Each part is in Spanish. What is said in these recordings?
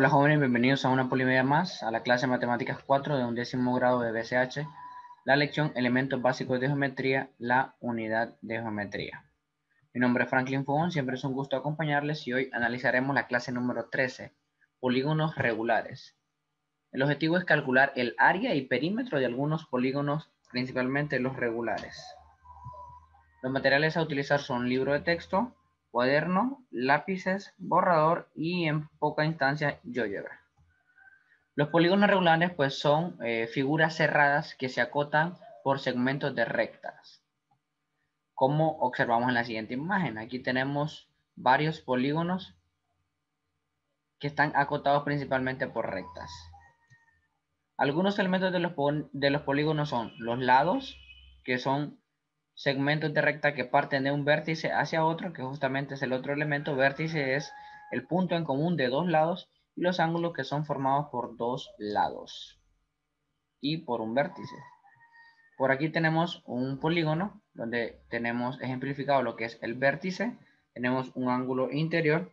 Hola jóvenes, bienvenidos a una polimedia más, a la clase de Matemáticas 4 de un décimo grado de BCH, la lección Elementos Básicos de Geometría, la unidad de geometría. Mi nombre es Franklin Fogón, siempre es un gusto acompañarles y hoy analizaremos la clase número 13, Polígonos Regulares. El objetivo es calcular el área y perímetro de algunos polígonos, principalmente los regulares. Los materiales a utilizar son libro de texto, cuaderno, lápices, borrador y en poca instancia llevo Los polígonos regulares pues son eh, figuras cerradas que se acotan por segmentos de rectas. Como observamos en la siguiente imagen, aquí tenemos varios polígonos que están acotados principalmente por rectas. Algunos elementos de los, de los polígonos son los lados, que son segmentos de recta que parten de un vértice hacia otro, que justamente es el otro elemento. Vértice es el punto en común de dos lados y los ángulos que son formados por dos lados y por un vértice. Por aquí tenemos un polígono donde tenemos ejemplificado lo que es el vértice, tenemos un ángulo interior,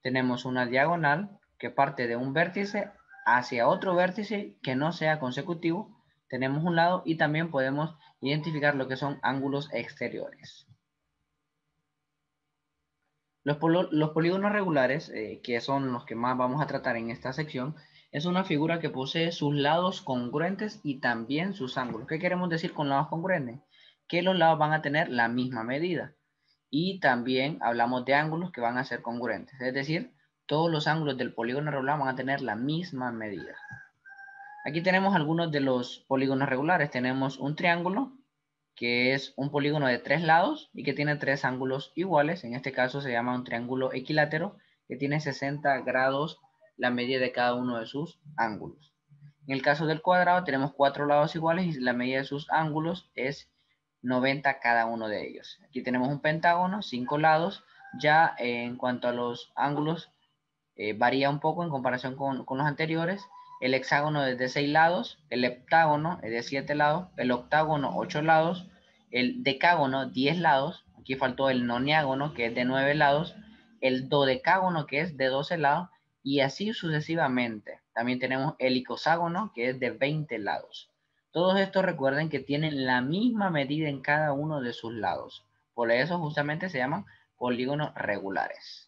tenemos una diagonal que parte de un vértice hacia otro vértice que no sea consecutivo tenemos un lado y también podemos identificar lo que son ángulos exteriores. Los, polígonos regulares, eh, que son los que más vamos a tratar en esta sección, es una figura que posee sus lados congruentes y también sus ángulos. ¿Qué queremos decir con lados congruentes? Que los lados van a tener la misma medida. Y también hablamos de ángulos que van a ser congruentes. Es decir, todos los ángulos del polígono regular van a tener la misma medida. Aquí tenemos algunos de los polígonos regulares. Tenemos un triángulo, que es un polígono de tres lados y que tiene tres ángulos iguales. En este caso se llama un triángulo equilátero, que tiene 60 grados la media de cada uno de sus ángulos. En el caso del cuadrado tenemos cuatro lados iguales y la media de sus ángulos es 90 cada uno de ellos. Aquí tenemos un pentágono, cinco lados. Ya en cuanto a los ángulos, eh, varía un poco en comparación con los anteriores el hexágono es de 6 lados, el heptágono es de siete lados, el octágono 8 lados, el decágono 10 lados, aquí faltó el noniágono que es de nueve lados, el dodecágono que es de 12 lados y así sucesivamente. También tenemos el icoságono que es de 20 lados. Todos estos recuerden que tienen la misma medida en cada uno de sus lados. Por eso justamente se llaman polígonos regulares.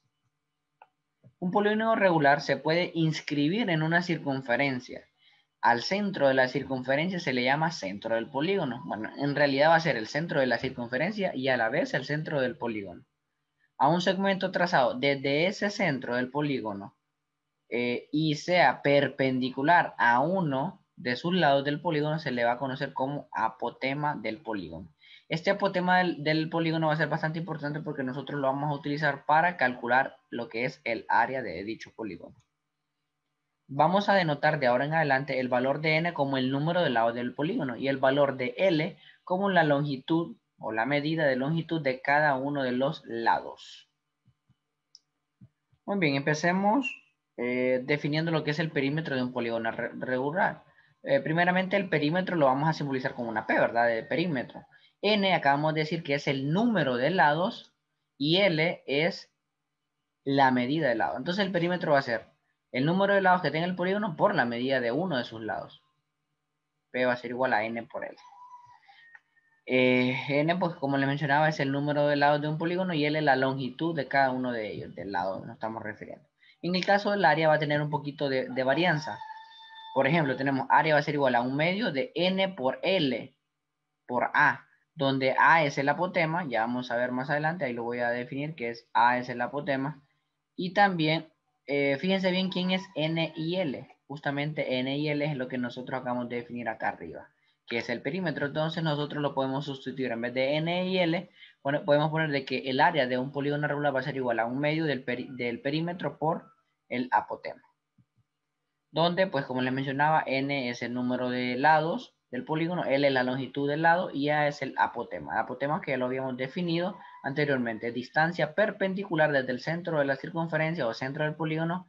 Un polígono regular se puede inscribir en una circunferencia. Al centro de la circunferencia se le llama centro del polígono. Bueno, en realidad va a ser el centro de la circunferencia y a la vez el centro del polígono. A un segmento trazado desde ese centro del polígono eh, y sea perpendicular a uno de sus lados del polígono se le va a conocer como apotema del polígono. Este apotema del, polígono va a ser bastante importante porque nosotros lo vamos a utilizar para calcular lo que es el área de dicho polígono. Vamos a denotar de ahora en adelante el valor de n como el número de lados del polígono y el valor de l como la longitud o la medida de longitud de cada uno de los lados. Muy bien, empecemos eh, definiendo lo que es el perímetro de un polígono regular. Eh, primeramente el perímetro lo vamos a simbolizar con una P, ¿verdad? De perímetro. N acabamos de decir que es el número de lados y L es la medida de lado. Entonces el perímetro va a ser el número de lados que tenga el polígono por la medida de uno de sus lados. P va a ser igual a N por L. Eh, N, pues como les mencionaba, es el número de lados de un polígono y L es la longitud de cada uno de ellos, del lado nos estamos refiriendo. En el caso del área va a tener un poquito de varianza. Por ejemplo, tenemos área va a ser igual a un medio de n por l por a, donde a es el apotema, ya vamos a ver más adelante, ahí lo voy a definir que es a es el apotema, y también, eh, fíjense bien quién es n y l, justamente n y l es lo que nosotros acabamos de definir acá arriba, que es el perímetro, entonces nosotros lo podemos sustituir, en vez de n y l, podemos poner de que el área de un polígono regular va a ser igual a un medio del perímetro por el apotema donde, pues como les mencionaba, n es el número de lados del polígono, l es la longitud del lado y a es el apotema. Apotema que ya lo habíamos definido anteriormente, distancia perpendicular desde el centro de la circunferencia o centro del polígono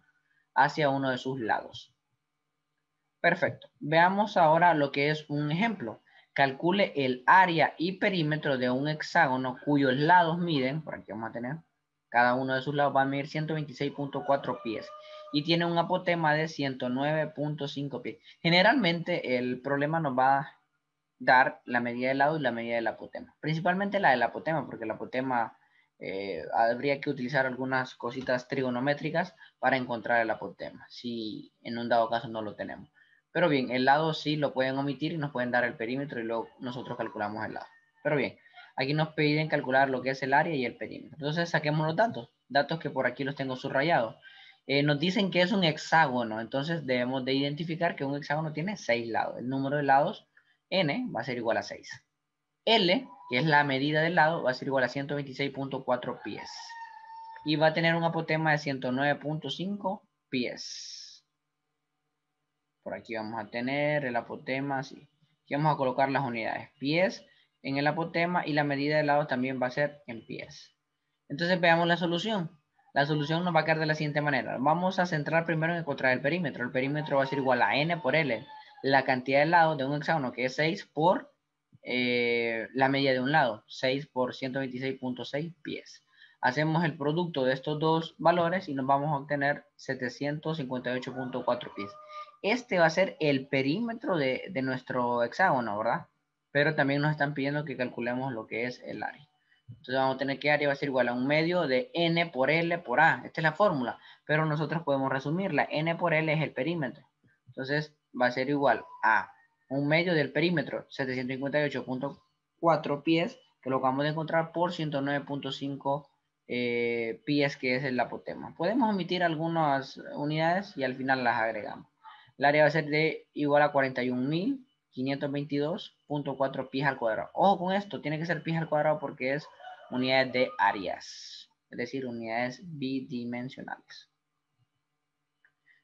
hacia uno de sus lados. Perfecto. Veamos ahora lo que es un ejemplo. Calcule el área y perímetro de un hexágono cuyos lados miden, por aquí vamos a tener, cada uno de sus lados va a medir 126.4 pies y tiene un apotema de 109.5 pies. Generalmente el problema nos va a dar la medida del lado y la medida del apotema. Principalmente la del apotema, porque el apotema eh, habría que utilizar algunas cositas trigonométricas para encontrar el apotema, si en un dado caso no lo tenemos. Pero bien, el lado sí lo pueden omitir y nos pueden dar el perímetro y luego nosotros calculamos el lado. Pero bien, Aquí nos piden calcular lo que es el área y el perímetro. Entonces saquemos los datos, datos que por aquí los tengo subrayados. Eh, nos dicen que es un hexágono, entonces debemos de identificar que un hexágono tiene seis lados. El número de lados, n, va a ser igual a 6. L, que es la medida del lado, va a ser igual a 126.4 pies. Y va a tener un apotema de 109.5 pies. Por aquí vamos a tener el apotema, sí. Aquí vamos a colocar las unidades. Pies en el apotema y la medida de lado también va a ser en pies. Entonces veamos la solución. La solución nos va a quedar de la siguiente manera. Vamos a centrar primero en encontrar el perímetro. El perímetro va a ser igual a n por l, la cantidad de lados de un hexágono, que es 6 por eh, la media de un lado, 6 por 126.6 pies. Hacemos el producto de estos dos valores y nos vamos a obtener 758.4 pies. Este va a ser el perímetro de, de nuestro hexágono, ¿verdad? pero también nos están pidiendo que calculemos lo que es el área. Entonces vamos a tener que área va a ser igual a un medio de n por l por a. Esta es la fórmula, pero nosotros podemos resumirla. n por l es el perímetro. Entonces va a ser igual a un medio del perímetro, 758.4 pies, que lo vamos a encontrar por 109.5 eh, pies, que es el apotema. Podemos omitir algunas unidades y al final las agregamos. El área va a ser de igual a 41.000 522.4 pies al cuadrado. Ojo con esto, tiene que ser pies al cuadrado porque es unidades de áreas, es decir, unidades bidimensionales.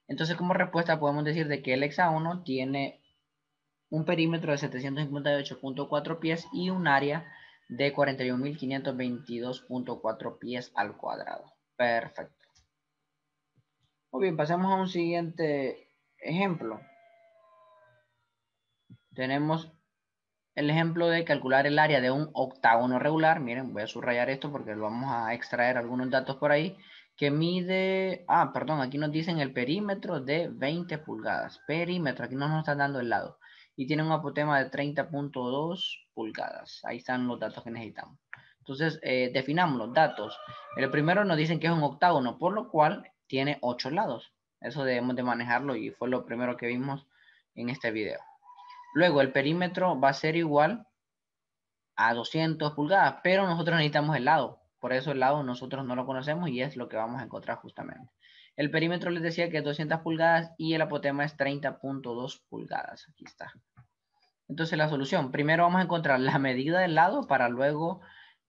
Entonces, como respuesta podemos decir de que el hexágono tiene un perímetro de 758.4 pies y un área de 41.522.4 pies al cuadrado. Perfecto. Muy bien, pasemos a un siguiente ejemplo tenemos el ejemplo de calcular el área de un octágono regular. Miren, voy a subrayar esto porque lo vamos a extraer algunos datos por ahí. Que mide, ah, perdón, aquí nos dicen el perímetro de 20 pulgadas. Perímetro, aquí no nos están dando el lado. Y tiene un apotema de 30.2 pulgadas. Ahí están los datos que necesitamos. Entonces, eh, definamos los datos. El primero nos dicen que es un octágono, por lo cual tiene 8 lados. Eso debemos de manejarlo y fue lo primero que vimos en este video. Luego el perímetro va a ser igual a 200 pulgadas, pero nosotros necesitamos el lado. Por eso el lado nosotros no lo conocemos y es lo que vamos a encontrar justamente. El perímetro les decía que es 200 pulgadas y el apotema es 30.2 pulgadas. Aquí está. Entonces la solución, primero vamos a encontrar la medida del lado para luego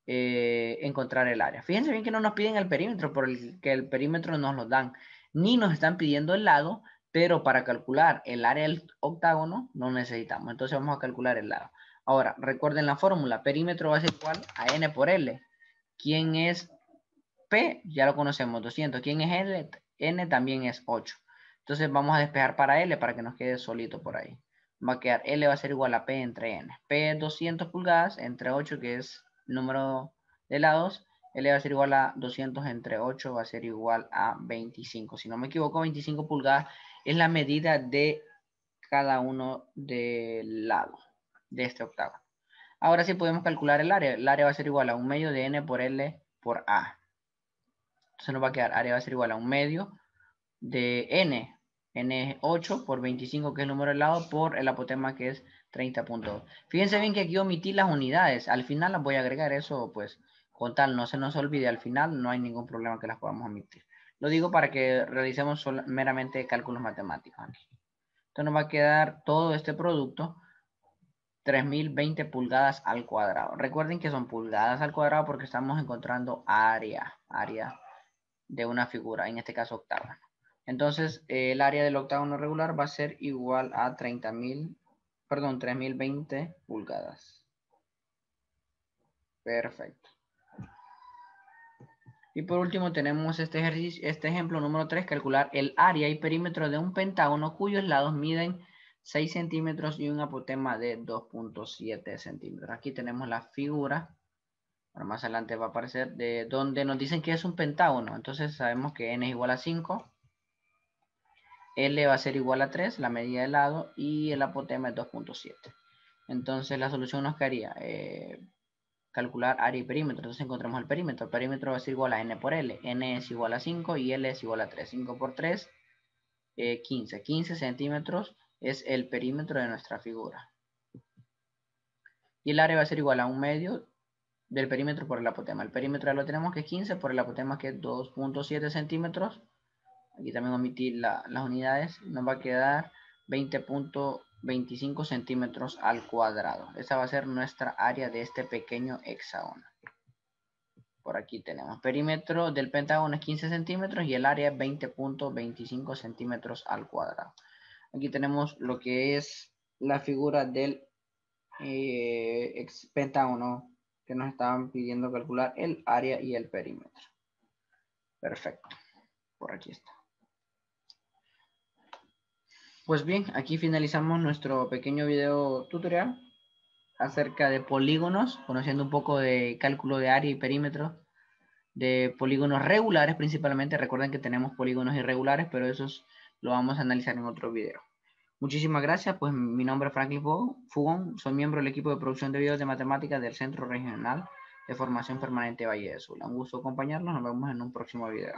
eh, encontrar el área. Fíjense bien que no nos piden el perímetro, porque el perímetro nos lo dan. Ni nos están pidiendo el lado, pero para calcular el área del octágono no necesitamos. Entonces vamos a calcular el lado. Ahora, recuerden la fórmula. Perímetro va a ser igual a n por L. ¿Quién es P? Ya lo conocemos, 200. ¿Quién es L? N también es 8. Entonces vamos a despejar para L para que nos quede solito por ahí. Va a quedar L va a ser igual a P entre N. P es 200 pulgadas entre 8, que es número de lados, L va a ser igual a 200 entre 8, va a ser igual a 25. Si no me equivoco, 25 pulgadas es la medida de cada uno del lado de este octavo. Ahora sí podemos calcular el área. El área va a ser igual a un medio de n por L por A. Entonces nos va a quedar, área va a ser igual a un medio de n. n es 8 por 25, que es el número del lado, por el apotema, que es 30.2. Fíjense bien que aquí omití las unidades. Al final las voy a agregar, eso pues con tal no se nos olvide al final, no hay ningún problema que las podamos omitir. Lo digo para que realicemos meramente cálculos matemáticos aquí. Entonces nos va a quedar todo este producto 3020 pulgadas al cuadrado. Recuerden que son pulgadas al cuadrado porque estamos encontrando área, área de una figura, en este caso octágono. Entonces, eh, el área del octágono regular va a ser igual a 30.000, perdón, 3020 pulgadas. Perfecto. Y por último tenemos este, ejercicio, este ejemplo número 3, calcular el área y perímetro de un pentágono cuyos lados miden 6 centímetros y un apotema de 2.7 centímetros. Aquí tenemos la figura, pero más adelante va a aparecer, de donde nos dicen que es un pentágono. Entonces sabemos que n es igual a 5, L va a ser igual a 3, la medida del lado, y el apotema es 2.7. Entonces la solución nos quedaría eh, calcular área y perímetro. Entonces encontramos el perímetro. El perímetro va a ser igual a n por l. n es igual a 5 y l es igual a 3. 5 por 3, 15. 15 centímetros es el perímetro de nuestra figura. Y el área va a ser igual a un medio del perímetro por el apotema. El perímetro ya lo tenemos que es 15 por el apotema que es 2.7 centímetros. Aquí también omití las unidades. Nos va a quedar 20.25 centímetros al cuadrado. Esa va a ser nuestra área de este pequeño hexágono. Por aquí tenemos perímetro del pentágono es 15 centímetros y el área es 20.25 centímetros al cuadrado. Aquí tenemos lo que es la figura del eh, pentágono que nos estaban pidiendo calcular el área y el perímetro. Perfecto. Por aquí está. Pues bien, aquí finalizamos nuestro pequeño video tutorial acerca de polígonos, conociendo un poco de cálculo de área y perímetro, de polígonos regulares principalmente. Recuerden que tenemos polígonos irregulares, pero esos lo vamos a analizar en otro video. Muchísimas gracias, pues mi nombre es Franklin Fugón, soy miembro del equipo de producción de videos de matemáticas del Centro Regional de Formación Permanente Valle de Sula. Un gusto acompañarnos, nos vemos en un próximo video.